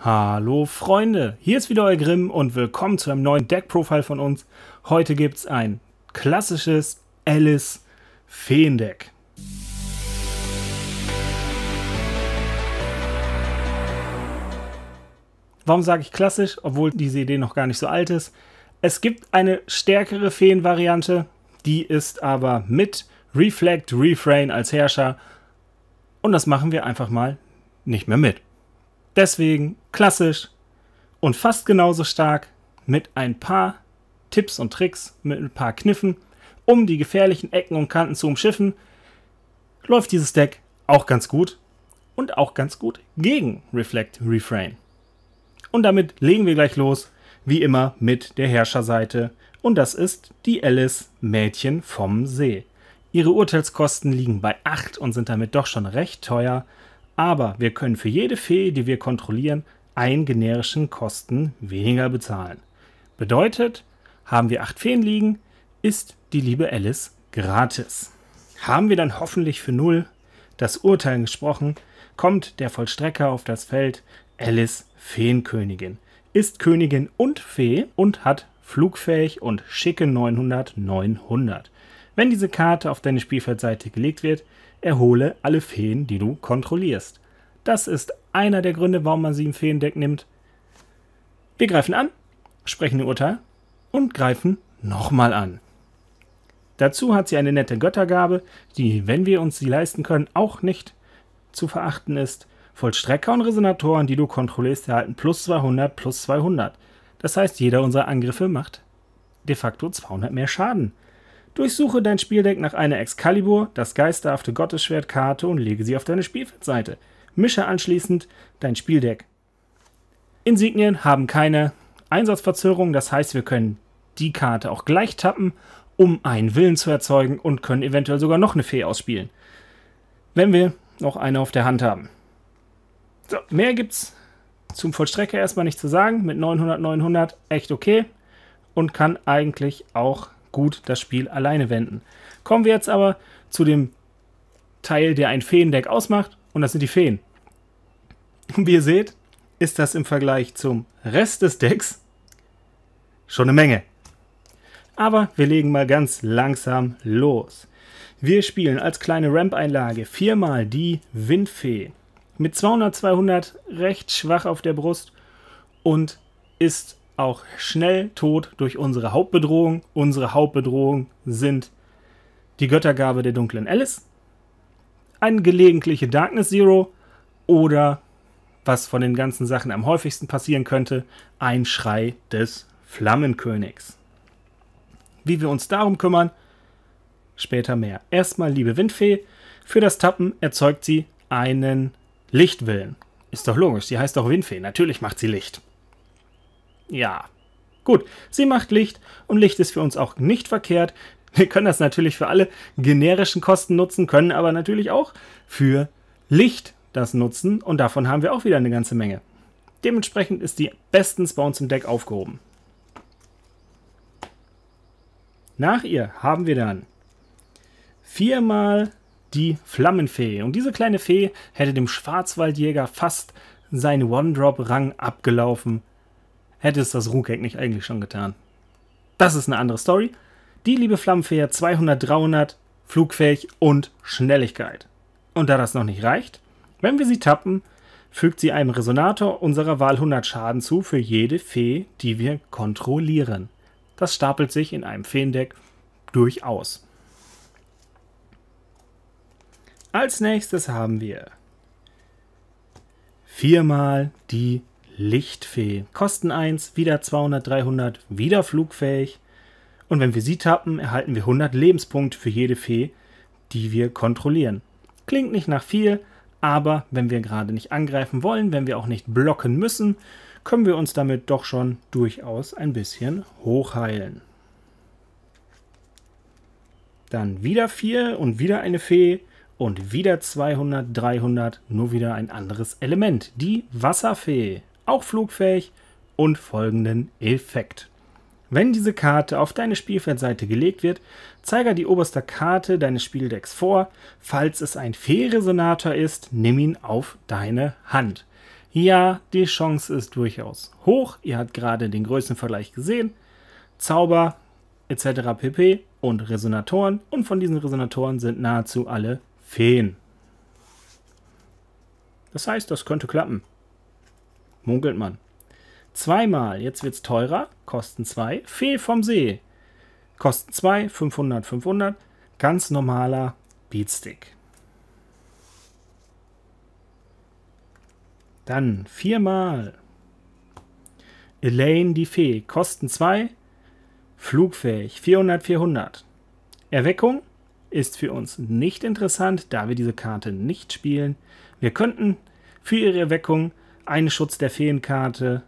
Hallo Freunde, hier ist wieder euer Grimm und willkommen zu einem neuen Deck-Profile von uns. Heute gibt es ein klassisches Alice Feendeck. Warum sage ich klassisch, obwohl diese Idee noch gar nicht so alt ist? Es gibt eine stärkere Feen-Variante, die ist aber mit Reflect Refrain als Herrscher und das machen wir einfach mal nicht mehr mit. Deswegen klassisch und fast genauso stark mit ein paar Tipps und Tricks, mit ein paar Kniffen, um die gefährlichen Ecken und Kanten zu umschiffen, läuft dieses Deck auch ganz gut und auch ganz gut gegen Reflect Refrain. Und damit legen wir gleich los, wie immer mit der Herrscherseite. Und das ist die Alice Mädchen vom See. Ihre Urteilskosten liegen bei 8 und sind damit doch schon recht teuer aber wir können für jede Fee, die wir kontrollieren, einen generischen Kosten weniger bezahlen. Bedeutet, haben wir acht Feen liegen, ist die liebe Alice gratis. Haben wir dann hoffentlich für null das Urteil gesprochen, kommt der Vollstrecker auf das Feld, Alice Feenkönigin, ist Königin und Fee und hat flugfähig und schicke 900 900. Wenn diese Karte auf deine Spielfeldseite gelegt wird, erhole alle Feen, die du kontrollierst. Das ist einer der Gründe, warum man sie im Feendeck nimmt. Wir greifen an, sprechen ihr Urteil und greifen nochmal an. Dazu hat sie eine nette Göttergabe, die, wenn wir uns sie leisten können, auch nicht zu verachten ist. Vollstrecker und Resonatoren, die du kontrollierst, erhalten plus 200 plus 200. Das heißt, jeder unserer Angriffe macht de facto 200 mehr Schaden. Durchsuche dein Spieldeck nach einer Excalibur, das geisterhafte Gottesschwert-Karte und lege sie auf deine Spielfeldseite. Mische anschließend dein Spieldeck. Insignien haben keine Einsatzverzögerung, das heißt, wir können die Karte auch gleich tappen, um einen Willen zu erzeugen und können eventuell sogar noch eine Fee ausspielen. Wenn wir noch eine auf der Hand haben. So, mehr gibt's zum Vollstrecker erstmal nicht zu sagen. Mit 900, 900 echt okay und kann eigentlich auch gut das Spiel alleine wenden. Kommen wir jetzt aber zu dem Teil, der ein Feendeck ausmacht, und das sind die Feen. Und wie ihr seht, ist das im Vergleich zum Rest des Decks schon eine Menge. Aber wir legen mal ganz langsam los. Wir spielen als kleine Ramp-Einlage viermal die Windfee. Mit 200-200 recht schwach auf der Brust und ist auch schnell tot durch unsere Hauptbedrohung. Unsere Hauptbedrohung sind die Göttergabe der dunklen Alice, eine gelegentliche Darkness Zero oder, was von den ganzen Sachen am häufigsten passieren könnte, ein Schrei des Flammenkönigs. Wie wir uns darum kümmern, später mehr. Erstmal, liebe Windfee, für das Tappen erzeugt sie einen Lichtwillen. Ist doch logisch, sie heißt doch Windfee, natürlich macht sie Licht. Ja. Gut, sie macht Licht und Licht ist für uns auch nicht verkehrt. Wir können das natürlich für alle generischen Kosten nutzen, können aber natürlich auch für Licht das nutzen und davon haben wir auch wieder eine ganze Menge. Dementsprechend ist die bestens bei uns im Deck aufgehoben. Nach ihr haben wir dann viermal die Flammenfee. Und diese kleine Fee hätte dem Schwarzwaldjäger fast seinen One-Drop-Rang abgelaufen hätte es das Ruhkeck nicht eigentlich schon getan. Das ist eine andere Story. Die liebe Flammenfee hat 200, 300, flugfähig und Schnelligkeit. Und da das noch nicht reicht, wenn wir sie tappen, fügt sie einem Resonator unserer Wahl 100 Schaden zu für jede Fee, die wir kontrollieren. Das stapelt sich in einem Feendeck durchaus. Als nächstes haben wir viermal die Lichtfee. Kosten 1, wieder 200, 300, wieder flugfähig. Und wenn wir sie tappen, erhalten wir 100 Lebenspunkte für jede Fee, die wir kontrollieren. Klingt nicht nach viel, aber wenn wir gerade nicht angreifen wollen, wenn wir auch nicht blocken müssen, können wir uns damit doch schon durchaus ein bisschen hochheilen. Dann wieder 4 und wieder eine Fee und wieder 200, 300, nur wieder ein anderes Element, die Wasserfee auch flugfähig und folgenden Effekt. Wenn diese Karte auf deine Spielfeldseite gelegt wird, zeige die oberste Karte deines Spieldecks vor. Falls es ein Fähre-Senator ist, nimm ihn auf deine Hand. Ja, die Chance ist durchaus hoch. Ihr habt gerade den Größenvergleich gesehen. Zauber etc. pp. und Resonatoren. Und von diesen Resonatoren sind nahezu alle Feen. Das heißt, das könnte klappen munkelt man. Zweimal, jetzt wird es teurer, kosten zwei. Fee vom See, kosten zwei, 500, 500. Ganz normaler Beatstick. Dann viermal. Elaine die Fee, kosten zwei, flugfähig, 400, 400. Erweckung ist für uns nicht interessant, da wir diese Karte nicht spielen. Wir könnten für ihre Erweckung einen Schutz der Feenkarte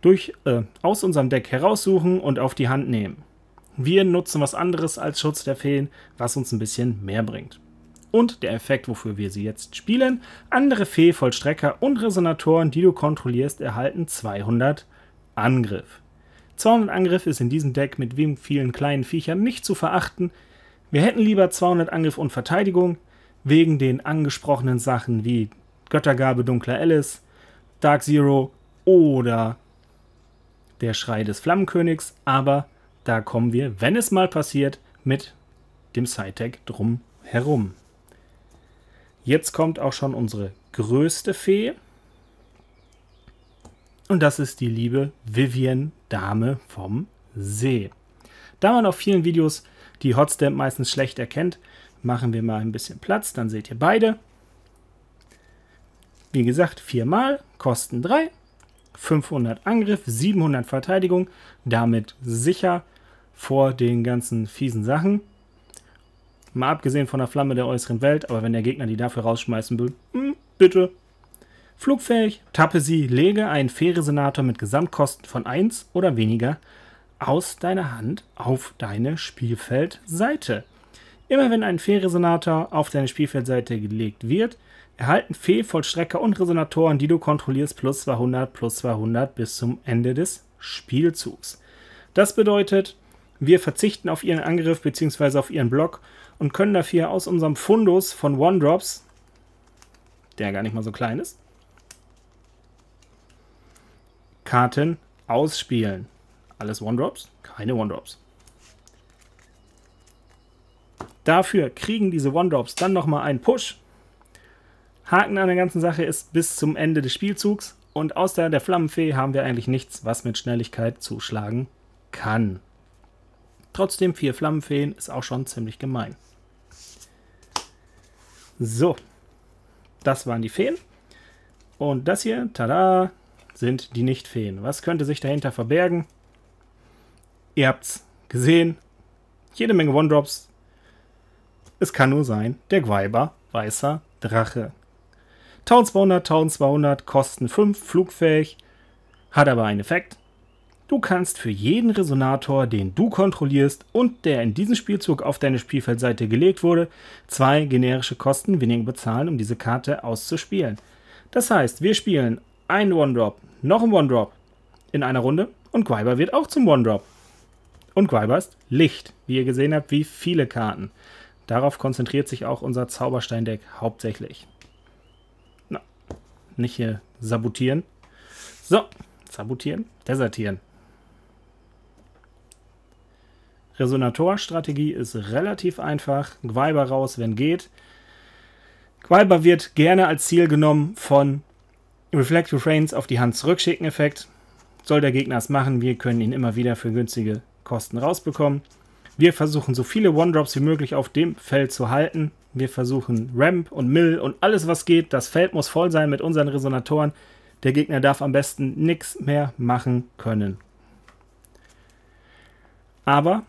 durch, äh, aus unserem Deck heraussuchen und auf die Hand nehmen. Wir nutzen was anderes als Schutz der Feen, was uns ein bisschen mehr bringt. Und der Effekt, wofür wir sie jetzt spielen, andere Fee, Vollstrecker und Resonatoren, die du kontrollierst, erhalten 200 Angriff. 200 Angriff ist in diesem Deck mit vielen kleinen Viechern nicht zu verachten. Wir hätten lieber 200 Angriff und Verteidigung, wegen den angesprochenen Sachen wie Göttergabe Dunkler Alice, Dark Zero oder der Schrei des Flammenkönigs, aber da kommen wir, wenn es mal passiert, mit dem sci drum herum. Jetzt kommt auch schon unsere größte Fee. Und das ist die liebe Vivian Dame vom See. Da man auf vielen Videos die Hotstamp meistens schlecht erkennt, machen wir mal ein bisschen Platz, dann seht ihr beide. Wie gesagt, viermal, Kosten 3, 500 Angriff, 700 Verteidigung, damit sicher vor den ganzen fiesen Sachen. Mal abgesehen von der Flamme der äußeren Welt, aber wenn der Gegner die dafür rausschmeißen will, hm, bitte. Flugfähig, tappe sie, lege einen Fähre-Senator mit Gesamtkosten von 1 oder weniger aus deiner Hand auf deine Spielfeldseite. Immer wenn ein Fähre-Senator auf deine Spielfeldseite gelegt wird, erhalten Fehlvollstrecker und Resonatoren, die du kontrollierst, plus 200, plus 200 bis zum Ende des Spielzugs. Das bedeutet, wir verzichten auf ihren Angriff bzw. auf ihren Block und können dafür aus unserem Fundus von One-Drops, der gar nicht mal so klein ist, Karten ausspielen. Alles One-Drops? Keine One-Drops. Dafür kriegen diese One-Drops dann nochmal einen Push Haken an der ganzen Sache ist bis zum Ende des Spielzugs und außer der Flammenfee haben wir eigentlich nichts, was mit Schnelligkeit zuschlagen kann. Trotzdem vier Flammenfeen ist auch schon ziemlich gemein. So, das waren die Feen. Und das hier, tada, sind die Nicht-Feen. Was könnte sich dahinter verbergen? Ihr habt's gesehen. Jede Menge One-Drops. Es kann nur sein, der Gweiber, weißer Drache. 1200, 1200 kosten 5, flugfähig, hat aber einen Effekt. Du kannst für jeden Resonator, den du kontrollierst und der in diesem Spielzug auf deine Spielfeldseite gelegt wurde, zwei generische Kosten weniger bezahlen, um diese Karte auszuspielen. Das heißt, wir spielen einen One-Drop, noch einen One-Drop in einer Runde und Gwyber wird auch zum One-Drop. Und Gwyber ist Licht, wie ihr gesehen habt, wie viele Karten. Darauf konzentriert sich auch unser Zaubersteindeck hauptsächlich nicht hier sabotieren. So, sabotieren, desertieren. Resonator-Strategie ist relativ einfach. Gweiber raus, wenn geht. Gweiber wird gerne als Ziel genommen von Reflect Refrains auf die Hand zurückschicken Effekt. Soll der Gegner es machen, wir können ihn immer wieder für günstige Kosten rausbekommen. Wir versuchen so viele One-Drops wie möglich auf dem Feld zu halten. Wir versuchen Ramp und Mill und alles, was geht. Das Feld muss voll sein mit unseren Resonatoren. Der Gegner darf am besten nichts mehr machen können. Aber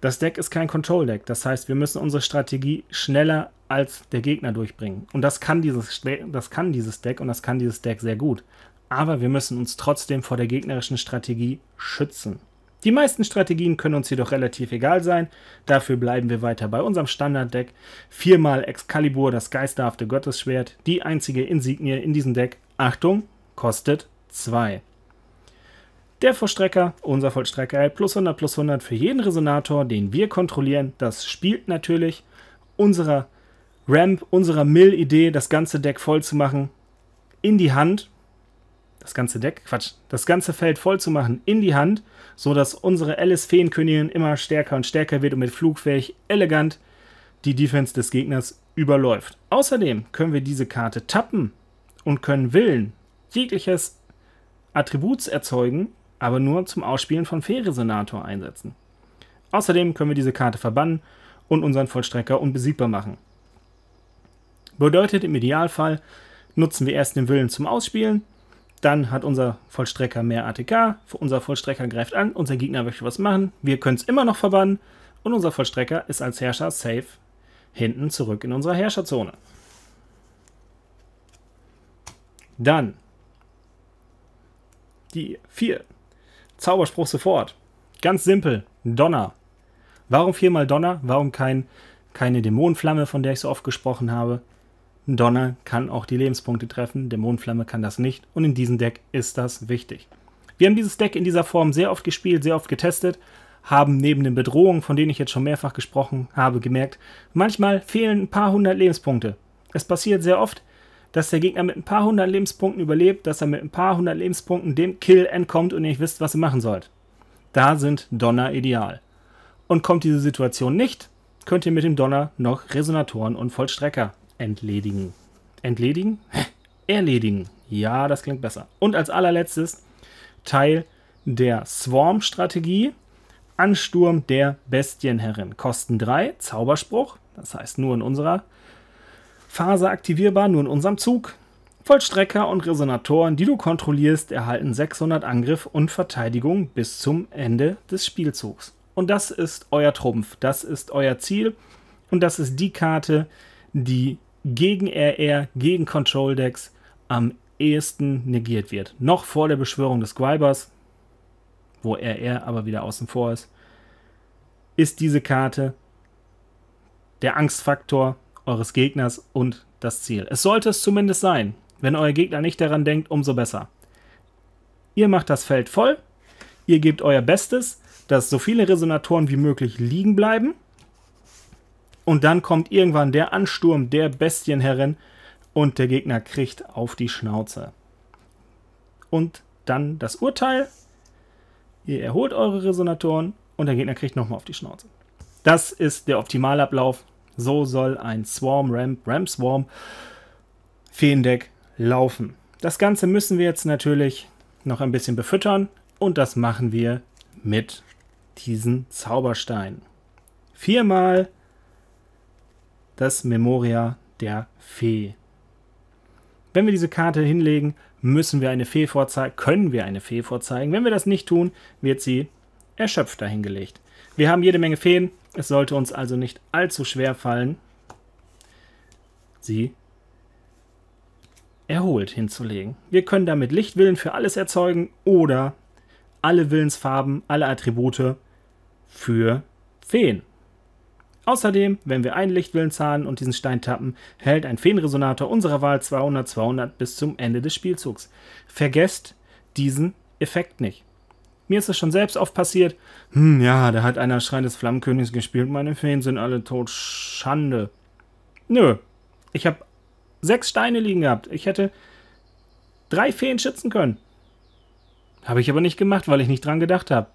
das Deck ist kein Control-Deck. Das heißt, wir müssen unsere Strategie schneller als der Gegner durchbringen. Und das kann, dieses, das kann dieses Deck und das kann dieses Deck sehr gut. Aber wir müssen uns trotzdem vor der gegnerischen Strategie schützen. Die meisten Strategien können uns jedoch relativ egal sein, dafür bleiben wir weiter bei unserem Standarddeck. Viermal Excalibur, das geisterhafte Gottesschwert, die einzige Insignie in diesem Deck. Achtung, kostet 2. Der Vollstrecker, unser Vollstrecker plus 100 plus 100 für jeden Resonator, den wir kontrollieren. Das spielt natürlich unserer Ramp, unserer Mill-Idee, das ganze Deck voll zu machen, in die Hand das ganze Deck, Quatsch, das ganze Feld voll zu machen in die Hand, sodass unsere Alice Feenkönigin immer stärker und stärker wird und mit flugfähig elegant die Defense des Gegners überläuft. Außerdem können wir diese Karte tappen und können Willen jegliches Attributs erzeugen, aber nur zum Ausspielen von Fähre-Senator einsetzen. Außerdem können wir diese Karte verbannen und unseren Vollstrecker unbesiegbar machen. Bedeutet im Idealfall, nutzen wir erst den Willen zum Ausspielen dann hat unser Vollstrecker mehr ATK, unser Vollstrecker greift an, unser Gegner möchte was machen, wir können es immer noch verbannen und unser Vollstrecker ist als Herrscher safe hinten zurück in unserer Herrscherzone. Dann die vier. Zauberspruch sofort. Ganz simpel. Donner. Warum viermal Donner? Warum kein, keine Dämonenflamme, von der ich so oft gesprochen habe? Donner kann auch die Lebenspunkte treffen, der Mondflamme kann das nicht und in diesem Deck ist das wichtig. Wir haben dieses Deck in dieser Form sehr oft gespielt, sehr oft getestet, haben neben den Bedrohungen, von denen ich jetzt schon mehrfach gesprochen habe, gemerkt, manchmal fehlen ein paar hundert Lebenspunkte. Es passiert sehr oft, dass der Gegner mit ein paar hundert Lebenspunkten überlebt, dass er mit ein paar hundert Lebenspunkten dem Kill entkommt und ihr nicht wisst, was ihr machen sollt. Da sind Donner ideal. Und kommt diese Situation nicht, könnt ihr mit dem Donner noch Resonatoren und Vollstrecker entledigen. Entledigen? Erledigen. Ja, das klingt besser. Und als allerletztes Teil der Swarm-Strategie. Ansturm der Bestienherrin. Kosten 3, Zauberspruch. Das heißt nur in unserer Phase aktivierbar, nur in unserem Zug. Vollstrecker und Resonatoren, die du kontrollierst, erhalten 600 Angriff und Verteidigung bis zum Ende des Spielzugs. Und das ist euer Trumpf, das ist euer Ziel und das ist die Karte, die gegen RR, gegen Control Decks am ehesten negiert wird. Noch vor der Beschwörung des Gribers, wo RR aber wieder außen vor ist, ist diese Karte der Angstfaktor eures Gegners und das Ziel. Es sollte es zumindest sein. Wenn euer Gegner nicht daran denkt, umso besser. Ihr macht das Feld voll, ihr gebt euer Bestes, dass so viele Resonatoren wie möglich liegen bleiben und dann kommt irgendwann der Ansturm der Bestien herin und der Gegner kriegt auf die Schnauze. Und dann das Urteil. Ihr erholt eure Resonatoren und der Gegner kriegt nochmal auf die Schnauze. Das ist der Optimalablauf. So soll ein Swarm Ramp, Ramp Swarm Feendeck laufen. Das Ganze müssen wir jetzt natürlich noch ein bisschen befüttern und das machen wir mit diesen Zaubersteinen. Viermal das Memoria der Fee. Wenn wir diese Karte hinlegen, müssen wir eine Fee vorzeigen, können wir eine Fee vorzeigen. Wenn wir das nicht tun, wird sie erschöpft dahingelegt. Wir haben jede Menge Feen, es sollte uns also nicht allzu schwer fallen, sie erholt hinzulegen. Wir können damit Lichtwillen für alles erzeugen oder alle Willensfarben, alle Attribute für Feen. Außerdem, wenn wir einen Lichtwillen zahlen und diesen Stein tappen, hält ein Feenresonator unserer Wahl 200-200 bis zum Ende des Spielzugs. Vergesst diesen Effekt nicht. Mir ist es schon selbst oft passiert. Hm, ja, da hat einer Schrein des Flammenkönigs gespielt, meine Feen sind alle tot. Schande. Nö. Ich habe sechs Steine liegen gehabt. Ich hätte drei Feen schützen können. Habe ich aber nicht gemacht, weil ich nicht dran gedacht habe.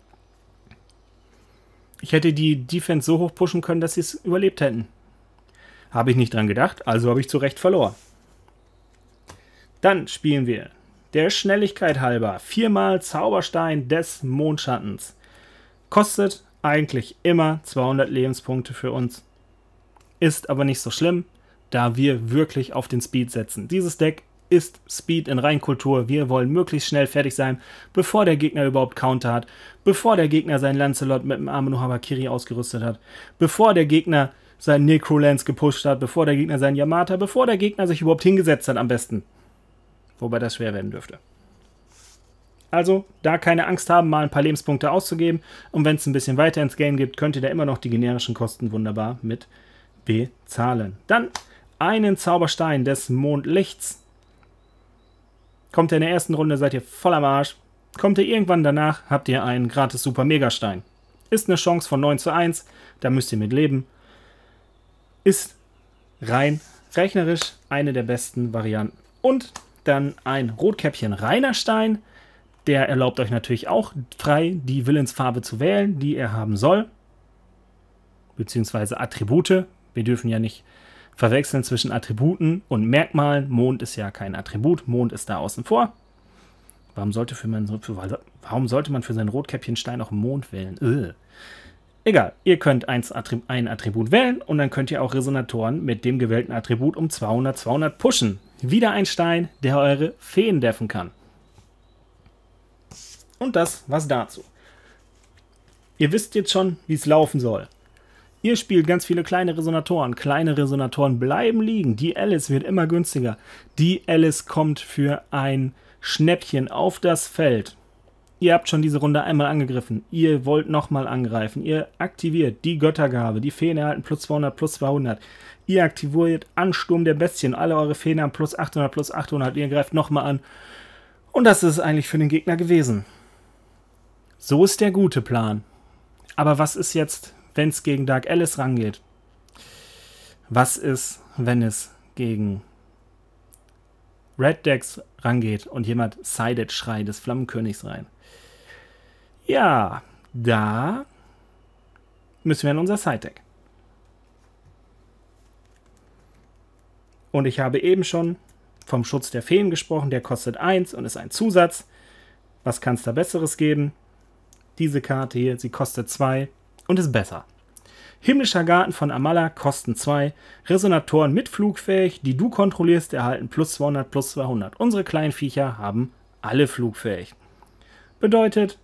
Ich hätte die Defense so hoch pushen können, dass sie es überlebt hätten. Habe ich nicht dran gedacht, also habe ich zu Recht verloren. Dann spielen wir der Schnelligkeit halber viermal Zauberstein des Mondschattens. Kostet eigentlich immer 200 Lebenspunkte für uns. Ist aber nicht so schlimm, da wir wirklich auf den Speed setzen. Dieses Deck ist Speed in Reinkultur. Wir wollen möglichst schnell fertig sein, bevor der Gegner überhaupt Counter hat, bevor der Gegner seinen Lancelot mit dem Amino Habakiri ausgerüstet hat, bevor der Gegner seinen Necrolance gepusht hat, bevor der Gegner seinen Yamata, bevor der Gegner sich überhaupt hingesetzt hat am besten. Wobei das schwer werden dürfte. Also, da keine Angst haben, mal ein paar Lebenspunkte auszugeben. Und wenn es ein bisschen weiter ins Game gibt, könnt ihr da immer noch die generischen Kosten wunderbar mit bezahlen. Dann einen Zauberstein des Mondlichts Kommt ihr in der ersten Runde, seid ihr voll am Arsch. Kommt ihr irgendwann danach, habt ihr einen gratis Super Megastein. Ist eine Chance von 9 zu 1, da müsst ihr mit leben. Ist rein rechnerisch eine der besten Varianten. Und dann ein Rotkäppchen reiner Stein. Der erlaubt euch natürlich auch frei die Willensfarbe zu wählen, die er haben soll. Beziehungsweise Attribute. Wir dürfen ja nicht verwechseln zwischen Attributen und Merkmalen. Mond ist ja kein Attribut, Mond ist da außen vor. Warum sollte, für mein, für, warum sollte man für seinen Rotkäppchenstein auch Mond wählen? Öh. Egal, ihr könnt eins Attrib ein Attribut wählen und dann könnt ihr auch Resonatoren mit dem gewählten Attribut um 200, 200 pushen. Wieder ein Stein, der eure Feen deffen kann. Und das war's dazu. Ihr wisst jetzt schon, wie es laufen soll. Ihr spielt ganz viele kleine Resonatoren. Kleine Resonatoren bleiben liegen. Die Alice wird immer günstiger. Die Alice kommt für ein Schnäppchen auf das Feld. Ihr habt schon diese Runde einmal angegriffen. Ihr wollt nochmal angreifen. Ihr aktiviert die Göttergabe. Die Feen erhalten plus 200, plus 200. Ihr aktiviert Ansturm der Bestien. Alle eure Feen haben plus 800, plus 800. Ihr greift nochmal an. Und das ist eigentlich für den Gegner gewesen. So ist der gute Plan. Aber was ist jetzt, wenn es gegen Dark Alice rangeht? Was ist, wenn es gegen Red Decks rangeht und jemand Sided Schrei des Flammenkönigs rein? Ja, da müssen wir in unser Side Deck. Und ich habe eben schon vom Schutz der Feen gesprochen, der kostet 1 und ist ein Zusatz. Was kann es da Besseres geben? Diese Karte hier, sie kostet 2 und ist besser. Himmlischer Garten von Amala kosten 2. Resonatoren mit flugfähig, die du kontrollierst, erhalten plus 200, plus 200. Unsere kleinen Viecher haben alle flugfähig. Bedeutet,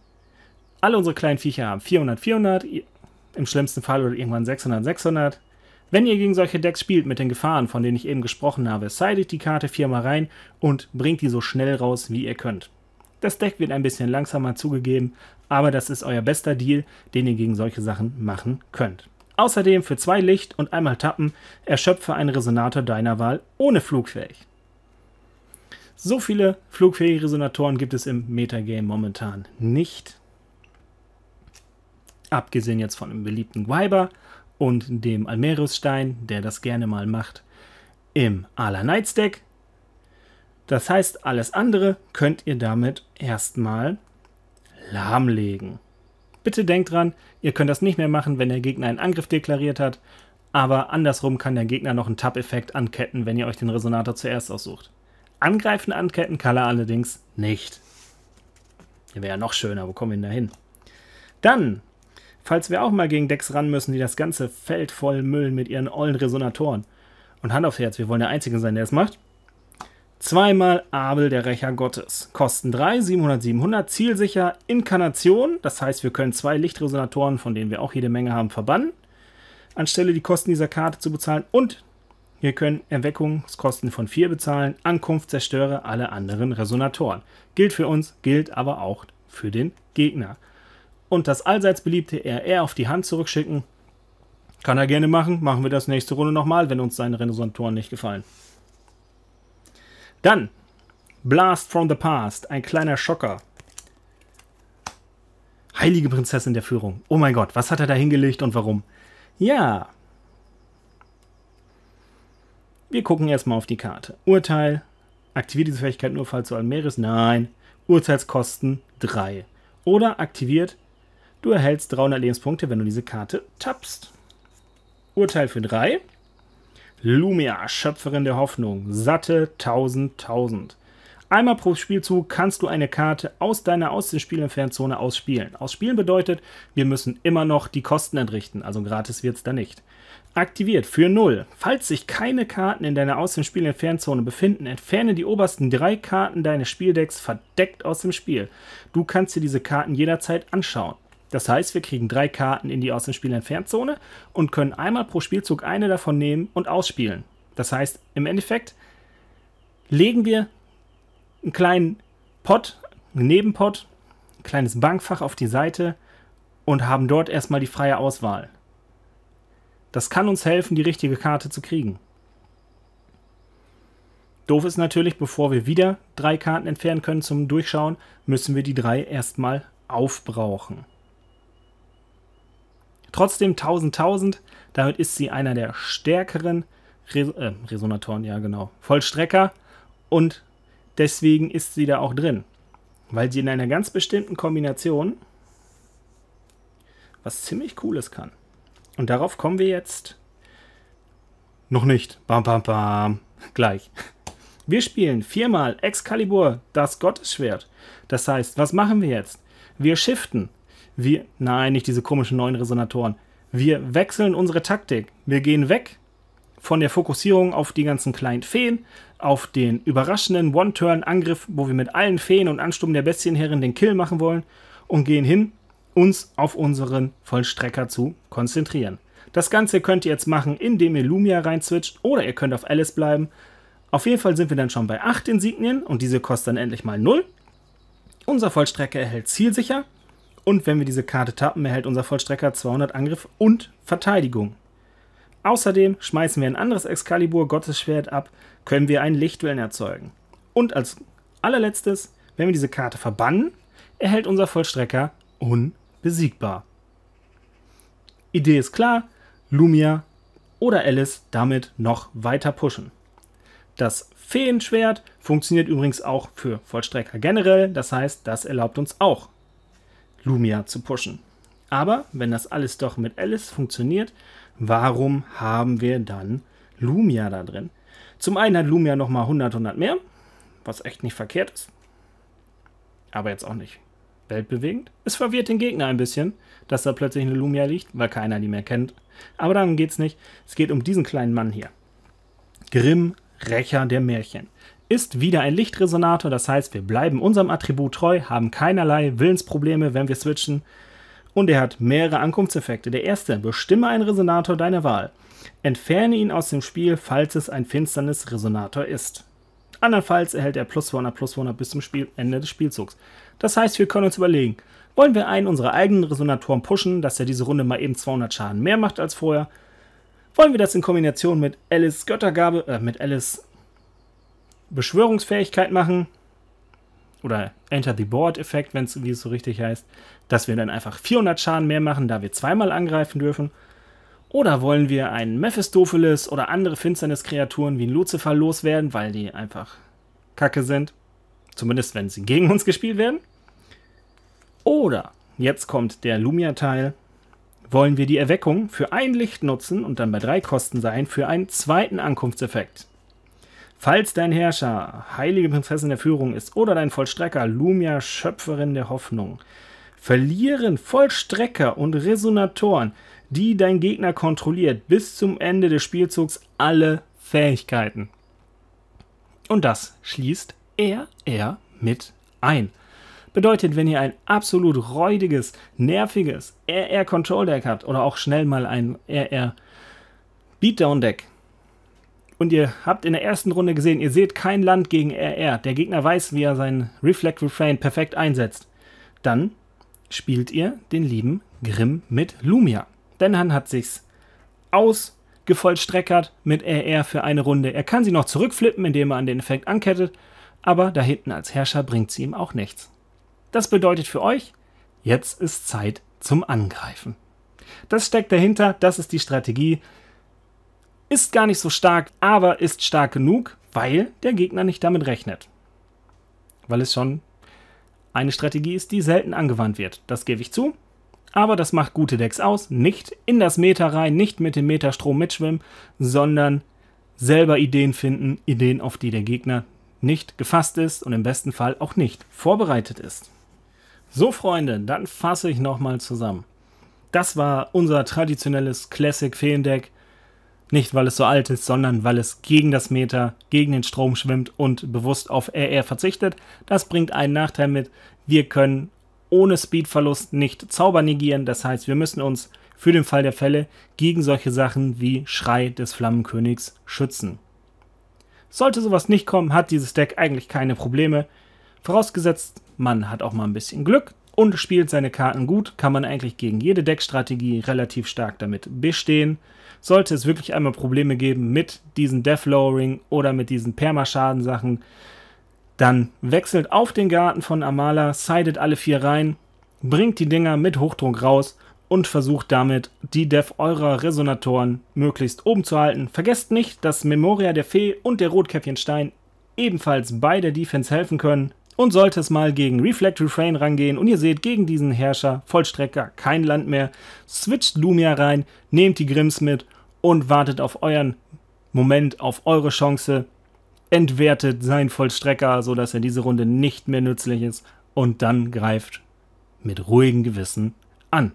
alle unsere kleinen Viecher haben 400, 400, im schlimmsten Fall oder irgendwann 600, 600. Wenn ihr gegen solche Decks spielt mit den Gefahren, von denen ich eben gesprochen habe, sidet die Karte viermal rein und bringt die so schnell raus, wie ihr könnt. Das Deck wird ein bisschen langsamer zugegeben, aber das ist euer bester Deal, den ihr gegen solche Sachen machen könnt. Außerdem für zwei Licht und einmal Tappen erschöpfe einen Resonator deiner Wahl ohne flugfähig. So viele flugfähige Resonatoren gibt es im Metagame momentan nicht. Abgesehen jetzt von dem beliebten Gwyber und dem Almerus-Stein, der das gerne mal macht. Im Ala Knights Deck das heißt, alles andere könnt ihr damit erstmal lahmlegen. Bitte denkt dran, ihr könnt das nicht mehr machen, wenn der Gegner einen Angriff deklariert hat, aber andersrum kann der Gegner noch einen Tab-Effekt anketten, wenn ihr euch den Resonator zuerst aussucht. Angreifen anketten kann er allerdings nicht. Der wäre ja noch schöner, wo kommen wir denn da hin? Dann, falls wir auch mal gegen Decks ran müssen, die das ganze Feld voll müllen mit ihren ollen Resonatoren. Und Hand aufs Herz, wir wollen der Einzige sein, der es macht. Zweimal Abel, der Rächer Gottes. Kosten 3, 700, 700. Zielsicher Inkarnation. Das heißt, wir können zwei Lichtresonatoren, von denen wir auch jede Menge haben, verbannen. Anstelle die Kosten dieser Karte zu bezahlen. Und wir können Erweckungskosten von 4 bezahlen. Ankunft zerstöre alle anderen Resonatoren. Gilt für uns, gilt aber auch für den Gegner. Und das allseits beliebte RR auf die Hand zurückschicken. Kann er gerne machen. Machen wir das nächste Runde nochmal, wenn uns seine Resonatoren nicht gefallen. Dann Blast from the Past, ein kleiner Schocker. Heilige Prinzessin der Führung. Oh mein Gott, was hat er da hingelegt und warum? Ja. Wir gucken erstmal auf die Karte. Urteil. Aktiviert diese Fähigkeit nur, falls du ein Meeres. Nein. Urteilskosten 3. Oder aktiviert, du erhältst 300 Lebenspunkte, wenn du diese Karte tappst. Urteil für 3. Lumia, Schöpferin der Hoffnung, satte 1000, 1000. Einmal pro Spielzug kannst du eine Karte aus deiner aus dem Spiel entfernten Zone ausspielen. Ausspielen bedeutet, wir müssen immer noch die Kosten entrichten, also gratis wird's da nicht. Aktiviert für 0. Falls sich keine Karten in deiner aus dem Spiel entfernten Zone befinden, entferne die obersten drei Karten deines Spieldecks verdeckt aus dem Spiel. Du kannst dir diese Karten jederzeit anschauen. Das heißt, wir kriegen drei Karten in die aus dem Spiel entfernt Zone und können einmal pro Spielzug eine davon nehmen und ausspielen. Das heißt, im Endeffekt legen wir einen kleinen Pot, einen Nebenpot, ein kleines Bankfach auf die Seite und haben dort erstmal die freie Auswahl. Das kann uns helfen, die richtige Karte zu kriegen. Doof ist natürlich, bevor wir wieder drei Karten entfernen können zum Durchschauen, müssen wir die drei erstmal aufbrauchen. Trotzdem 1000-1000. Damit ist sie einer der stärkeren Res äh, Resonatoren, ja genau, Vollstrecker. Und deswegen ist sie da auch drin. Weil sie in einer ganz bestimmten Kombination was ziemlich Cooles kann. Und darauf kommen wir jetzt noch nicht. Bam, bam, bam. Gleich. Wir spielen viermal Excalibur, das Gottesschwert. Das heißt, was machen wir jetzt? Wir shiften wir, nein, nicht diese komischen neuen Resonatoren. Wir wechseln unsere Taktik. Wir gehen weg von der Fokussierung auf die ganzen kleinen Feen, auf den überraschenden One-Turn-Angriff, wo wir mit allen Feen und Ansturm der Bestienherrin den Kill machen wollen und gehen hin, uns auf unseren Vollstrecker zu konzentrieren. Das Ganze könnt ihr jetzt machen, indem ihr Lumia reinzwitscht oder ihr könnt auf Alice bleiben. Auf jeden Fall sind wir dann schon bei 8 Insignien und diese kostet dann endlich mal 0. Unser Vollstrecker erhält zielsicher und wenn wir diese Karte tappen, erhält unser Vollstrecker 200 Angriff und Verteidigung. Außerdem schmeißen wir ein anderes Excalibur Gottesschwert ab, können wir einen Lichtwellen erzeugen. Und als allerletztes, wenn wir diese Karte verbannen, erhält unser Vollstrecker unbesiegbar. Idee ist klar, Lumia oder Alice damit noch weiter pushen. Das Feenschwert funktioniert übrigens auch für Vollstrecker generell, das heißt, das erlaubt uns auch Lumia zu pushen. Aber wenn das alles doch mit Alice funktioniert, warum haben wir dann Lumia da drin? Zum einen hat Lumia nochmal 100, 100 mehr, was echt nicht verkehrt ist. Aber jetzt auch nicht weltbewegend. Es verwirrt den Gegner ein bisschen, dass da plötzlich eine Lumia liegt, weil keiner die mehr kennt. Aber darum geht's nicht. Es geht um diesen kleinen Mann hier. Grimm, Rächer der Märchen ist wieder ein Lichtresonator, das heißt, wir bleiben unserem Attribut treu, haben keinerlei Willensprobleme, wenn wir switchen. Und er hat mehrere Ankunftseffekte. Der erste, bestimme einen Resonator deiner Wahl. Entferne ihn aus dem Spiel, falls es ein Finsternis-Resonator ist. Andernfalls erhält er plus 200 plus 200 bis zum Spiel Ende des Spielzugs. Das heißt, wir können uns überlegen, wollen wir einen unserer eigenen Resonatoren pushen, dass er diese Runde mal eben 200 Schaden mehr macht als vorher? Wollen wir das in Kombination mit Alice Göttergabe, äh, mit Alice Beschwörungsfähigkeit machen oder Enter the Board Effekt, wenn es so richtig heißt, dass wir dann einfach 400 Schaden mehr machen, da wir zweimal angreifen dürfen. Oder wollen wir einen Mephistopheles oder andere Finsterniskreaturen wie ein Lucifer loswerden, weil die einfach kacke sind? Zumindest wenn sie gegen uns gespielt werden. Oder, jetzt kommt der Lumia-Teil, wollen wir die Erweckung für ein Licht nutzen und dann bei drei Kosten sein für einen zweiten Ankunftseffekt. Falls dein Herrscher, heilige Prinzessin der Führung ist oder dein Vollstrecker, Lumia, Schöpferin der Hoffnung, verlieren Vollstrecker und Resonatoren, die dein Gegner kontrolliert, bis zum Ende des Spielzugs alle Fähigkeiten. Und das schließt er, er mit ein. Bedeutet, wenn ihr ein absolut räudiges, nerviges RR-Control-Deck habt oder auch schnell mal ein RR-Beatdown-Deck, und ihr habt in der ersten Runde gesehen, ihr seht kein Land gegen RR. Der Gegner weiß, wie er seinen Reflect Refrain perfekt einsetzt. Dann spielt ihr den lieben Grimm mit Lumia. Denhan hat sich's ausgevollstreckert mit RR für eine Runde. Er kann sie noch zurückflippen, indem er an den Effekt ankettet, aber da hinten als Herrscher bringt sie ihm auch nichts. Das bedeutet für euch, jetzt ist Zeit zum Angreifen. Das steckt dahinter, das ist die Strategie. Ist gar nicht so stark, aber ist stark genug, weil der Gegner nicht damit rechnet. Weil es schon eine Strategie ist, die selten angewandt wird. Das gebe ich zu. Aber das macht gute Decks aus. Nicht in das Meta rein, nicht mit dem Metastrom mitschwimmen, sondern selber Ideen finden, Ideen, auf die der Gegner nicht gefasst ist und im besten Fall auch nicht vorbereitet ist. So, Freunde, dann fasse ich nochmal zusammen. Das war unser traditionelles Classic Feendeck nicht, weil es so alt ist, sondern weil es gegen das Meter, gegen den Strom schwimmt und bewusst auf RR verzichtet. Das bringt einen Nachteil mit. Wir können ohne Speedverlust nicht Zauber negieren. Das heißt, wir müssen uns für den Fall der Fälle gegen solche Sachen wie Schrei des Flammenkönigs schützen. Sollte sowas nicht kommen, hat dieses Deck eigentlich keine Probleme. Vorausgesetzt, man hat auch mal ein bisschen Glück, und spielt seine Karten gut, kann man eigentlich gegen jede Deckstrategie relativ stark damit bestehen. Sollte es wirklich einmal Probleme geben mit diesen Death Lowering oder mit diesen Permaschaden-Sachen, dann wechselt auf den Garten von Amala, sidet alle vier rein, bringt die Dinger mit Hochdruck raus und versucht damit, die Death eurer Resonatoren möglichst oben zu halten. Vergesst nicht, dass Memoria der Fee und der Rotkäppchenstein ebenfalls bei der Defense helfen können. Und sollte es mal gegen Reflect Refrain rangehen und ihr seht gegen diesen Herrscher, Vollstrecker, kein Land mehr, switcht Lumia rein, nehmt die Grimms mit und wartet auf euren Moment, auf eure Chance, entwertet seinen Vollstrecker, sodass er diese Runde nicht mehr nützlich ist und dann greift mit ruhigem Gewissen an.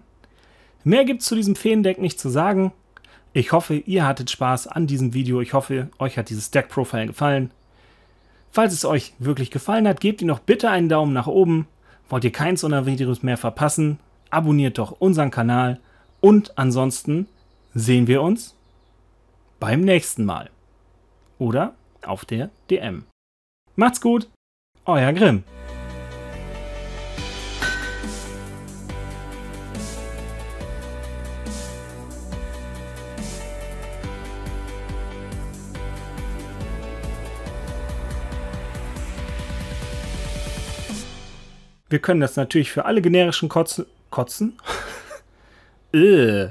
Mehr gibt's zu diesem Feendeck nicht zu sagen. Ich hoffe, ihr hattet Spaß an diesem Video. Ich hoffe, euch hat dieses Deck-Profile gefallen. Falls es euch wirklich gefallen hat, gebt ihr noch bitte einen Daumen nach oben. Wollt ihr keins unserer Videos mehr verpassen, abonniert doch unseren Kanal und ansonsten sehen wir uns beim nächsten Mal oder auf der DM. Macht's gut, euer Grimm. Wir können das natürlich für alle generischen Kotzen. Kotzen? äh.